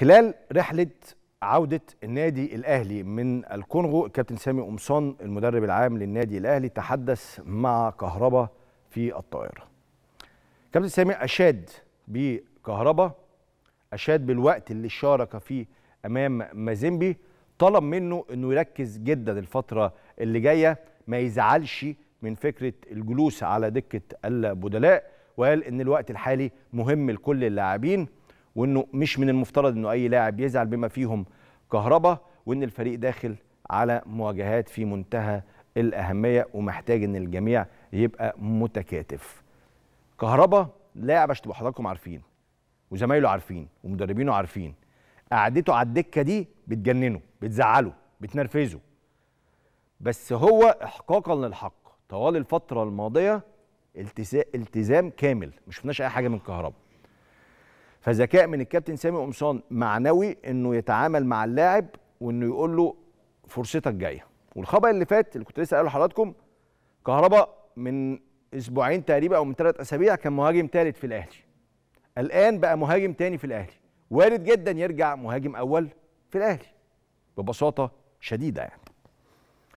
خلال رحلة عودة النادي الأهلي من الكونغو الكابتن سامي قمصان المدرب العام للنادي الأهلي تحدث مع كهربا في الطائرة كابتن سامي أشاد بكهربا أشاد بالوقت اللي شارك فيه أمام مازيمبي طلب منه أنه يركز جدا الفترة اللي جاية ما يزعلش من فكرة الجلوس على دكة البدلاء وقال أن الوقت الحالي مهم لكل اللاعبين وانه مش من المفترض انه اي لاعب يزعل بما فيهم كهربا وان الفريق داخل على مواجهات في منتهى الاهميه ومحتاج ان الجميع يبقى متكاتف كهربا لاعب عشان حضراتكم عارفين وزمايله عارفين ومدربينه عارفين قعدته على الدكه دي بتجننه بتزعله بتنرفزه بس هو احقاقا للحق طوال الفتره الماضيه التزام كامل مش شفناش اي حاجه من كهربا فذكاء من الكابتن سامي قمصان معنوي انه يتعامل مع اللاعب وانه يقول له فرصتك جايه والخبر اللي فات اللي كنت لسه قايله لحضراتكم كهربا من اسبوعين تقريبا او من ثلاث اسابيع كان مهاجم ثالث في الاهلي الان بقى مهاجم ثاني في الاهلي وارد جدا يرجع مهاجم اول في الاهلي ببساطه شديده يعني